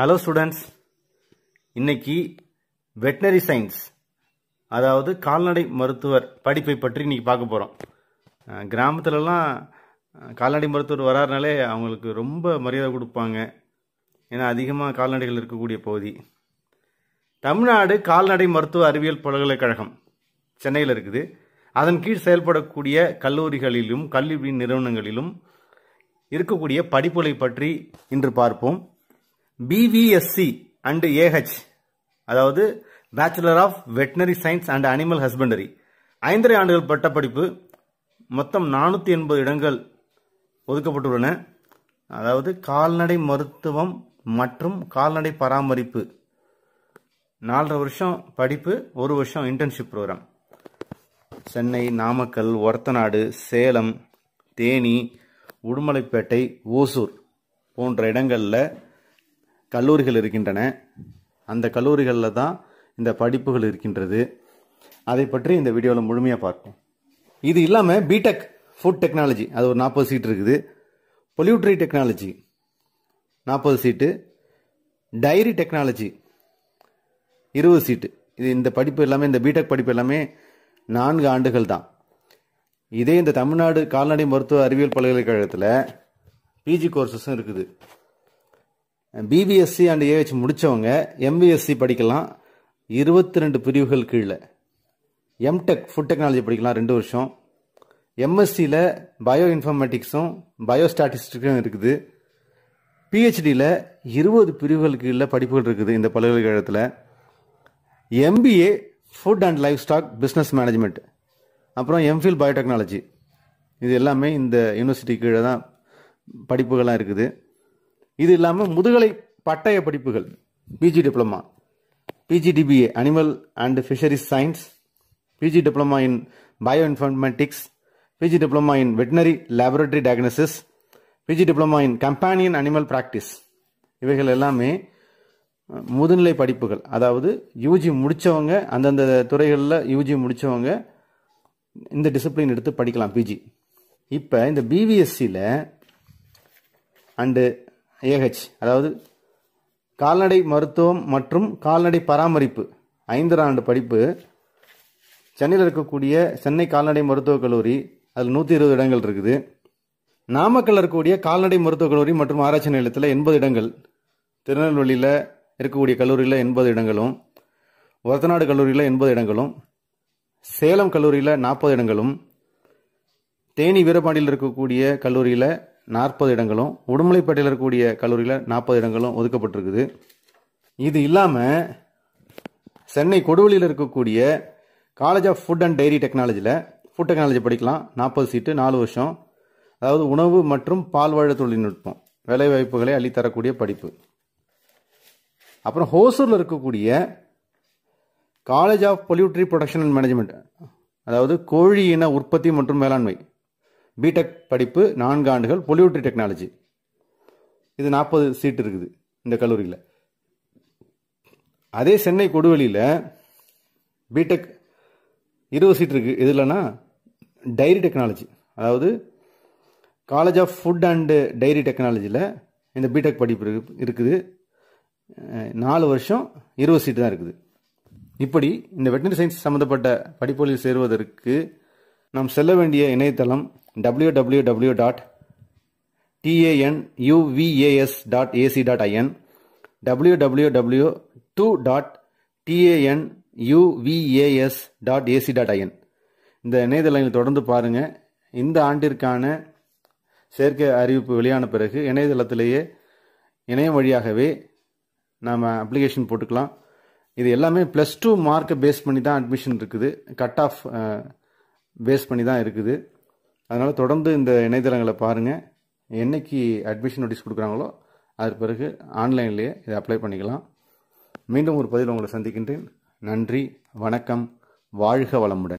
hello students இன்னைக்கு veterinary science அதாவது கால்நடை மருத்துவர் படிப்பை பற்றி இன்றைக்கி பார்க்க போகிறோம் கிராமத்துலலாம் கால்நடை மருத்துவர் வராருனாலே அவங்களுக்கு ரொம்ப மரியாதை கொடுப்பாங்க ஏன்னா அதிகமாக கால்நடைகள் இருக்கக்கூடிய பகுதி தமிழ்நாடு கால்நடை மருத்துவ அறிவியல் பல்கலைக்கழகம் சென்னையில் இருக்குது அதன் கீழ் செயல்படக்கூடிய கல்லூரிகளிலும் கல்வி நிறுவனங்களிலும் இருக்கக்கூடிய படிப்புகளை பற்றி இன்று பார்ப்போம் பிவிஎஸ்சி அண்டு ஏஹெச் அதாவது bachelor of veterinary science and animal husbandry ஐந்தரை ஆண்டுகள் பட்ட படிப்பு மொத்தம் நானூற்றி எண்பது இடங்கள் ஒதுக்கப்பட்டுள்ளன அதாவது கால்நடை மருத்துவம் மற்றும் கால்நடை பராமரிப்பு நாலரை வருஷம் படிப்பு ஒரு வருஷம் இன்டர்ன்ஷிப் ப்ரோக்ராம் சென்னை நாமக்கல் ஒரத்தநாடு சேலம் தேனி உடுமலைப்பேட்டை ஓசூர் போன்ற இடங்களில் கல்லூரிகள் இருக்கின்றன அந்த கல்லூரிகளில் தான் இந்த படிப்புகள் இருக்கின்றது அதை பற்றி இந்த வீடியோவில் முழுமையாக பார்ப்போம் இது இல்லாமல் பிடெக் ஃபுட் டெக்னாலஜி அது ஒரு நாற்பது சீட் இருக்குது பொல்யூட்ரி டெக்னாலஜி நாற்பது சீட்டு டைரி டெக்னாலஜி இருபது சீட்டு இது இந்த படிப்பு எல்லாமே இந்த பிடெக் படிப்பு எல்லாமே நான்கு ஆண்டுகள் தான் இதே இந்த தமிழ்நாடு கால்நடை மருத்துவ அறிவியல் பல்கலைக்கழகத்தில் பிஜி கோர்சஸும் இருக்குது பிபிஎஸ்சி அண்ட் ஏஹெச் முடித்தவங்க எம்பிஎஸ்சி படிக்கலாம் இருபத்தி ரெண்டு பிரிவுகள் கீழே எம்டெக் ஃபுட் டெக்னாலஜி படிக்கலாம் ரெண்டு வருஷம் எம்எஸ்சியில் பயோ இன்ஃபர்மேட்டிக்ஸும் பயோ ஸ்டாட்டிஸ்டிக்ஸும் இருக்குது பிஹெச்டியில் இருபது பிரிவுகள் கீழே படிப்புகள் இருக்குது இந்த பல்கலைக்கழகத்தில் MBA food and livestock business management அப்புறம் எம்ஃபில் பயோடெக்னாலஜி இது எல்லாமே இந்த யூனிவர்சிட்டி கீழே தான் படிப்புகள்லாம் இருக்குது இது இல்லாமல் முதுகலை பட்டய படிப்புகள் PG diploma PG DBA animal and fisheries science PG diploma in bioinformatics PG diploma in veterinary laboratory diagnosis PG diploma in companion animal practice இவைகள் எல்லாமே முதுநிலை படிப்புகள் அதாவது யூஜி முடித்தவங்க அந்தந்த துறைகளில் யூஜி முடித்தவங்க இந்த டிசிப்ளின் எடுத்து படிக்கலாம் பிஜி இப்போ இந்த பிவிஎஸ்சியில் அண்டு ஏஹெச் அதாவது கால்நடை மருத்துவம் மற்றும் கால்நடை பராமரிப்பு ஐந்து ஆண்டு படிப்பு சென்னையில் இருக்கக்கூடிய சென்னை கால்நடை மருத்துவக் கல்லூரி அதில் நூற்றி இருபது இடங்கள் இருக்குது நாமக்கல் இருக்கக்கூடிய கால்நடை மருத்துவக் கல்லூரி மற்றும் ஆராய்ச்சி நிலையத்தில் எண்பது இடங்கள் திருநெல்வேலியில் இருக்கக்கூடிய கல்லூரியில் எண்பது இடங்களும் ஒரத்தநாடு கல்லூரியில் எண்பது இடங்களும் சேலம் கல்லூரியில் நாற்பது இடங்களும் தேனி வீரபாண்டியில் இருக்கக்கூடிய கல்லூரியில் நாற்பது இடங்களும் உடுமலைப்பேட்டையில் இருக்கக்கூடிய கல்லூரியில் நாற்பது இடங்களும் ஒதுக்கப்பட்டிருக்குது இது இல்லாமல் சென்னை கொடுவலியில் இருக்கக்கூடிய college of food and dairy டெக்னாலஜியில் ஃபுட் டெக்னாலஜி படிக்கலாம் நாற்பது சீட்டு நாலு வருஷம் அதாவது உணவு மற்றும் பால்வாழ தொழில்நுட்பம் வேலைவாய்ப்புகளை அள்ளித்தரக்கூடிய படிப்பு அப்புறம் ஹோசூரில் இருக்கக்கூடிய college of poultry production and management அதாவது கோழி இன உற்பத்தி மற்றும் மேலாண்மை பிடெக் படிப்பு நான்கு ஆண்டுகள் பொலியூட்ரி டெக்னாலஜி இது நாற்பது சீட் இருக்குது இந்த கல்லூரியில் அதே சென்னை கொடுவெளியில் பிடெக் இருபது சீட் இருக்குது இது இல்லைன்னா டைரி டெக்னாலஜி அதாவது college of food and dairy டெக்னாலஜியில் இந்த பிடெக் படிப்பு இருக்குது நாலு வருஷம் இருபது சீட்டு தான் இருக்குது இப்படி இந்த வெட்டினரி சயின்ஸ் சம்மந்தப்பட்ட படிப்புகளில் சேருவதற்கு நாம் செல்ல வேண்டிய இணையதளம் W W W dot T A N U V A S dot A C dot I N W W W டூ dot T A N U V A S dot A C dot I N இந்த இணையதளங்கள் தொடர்ந்து பாருங்கள் இந்த ஆண்டிற்கான செயற்கை அறிவிப்பு வெளியான பிறகு இணையதளத்திலேயே இணையம் வழியாகவே நாம் அப்ளிகேஷன் போட்டுக்கலாம் இது எல்லாமே ப்ளஸ் டூ மார்க்கை பேஸ் பண்ணி தான் அட்மிஷன் இருக்குது கட் ஆஃப் பேஸ் பண்ணி தான் இருக்குது அதனால் தொடர்ந்து இந்த இணையதளங்களை பாருங்கள் என்றைக்கு அட்மிஷன் நோட்டீஸ் கொடுக்குறாங்களோ அதற்கு பிறகு ஆன்லைன்லேயே இதை அப்ளை பண்ணிக்கலாம் மீண்டும் ஒரு பதிவில் உங்களை சந்திக்கின்றேன் நன்றி வணக்கம் வாழ்க வளமுடன்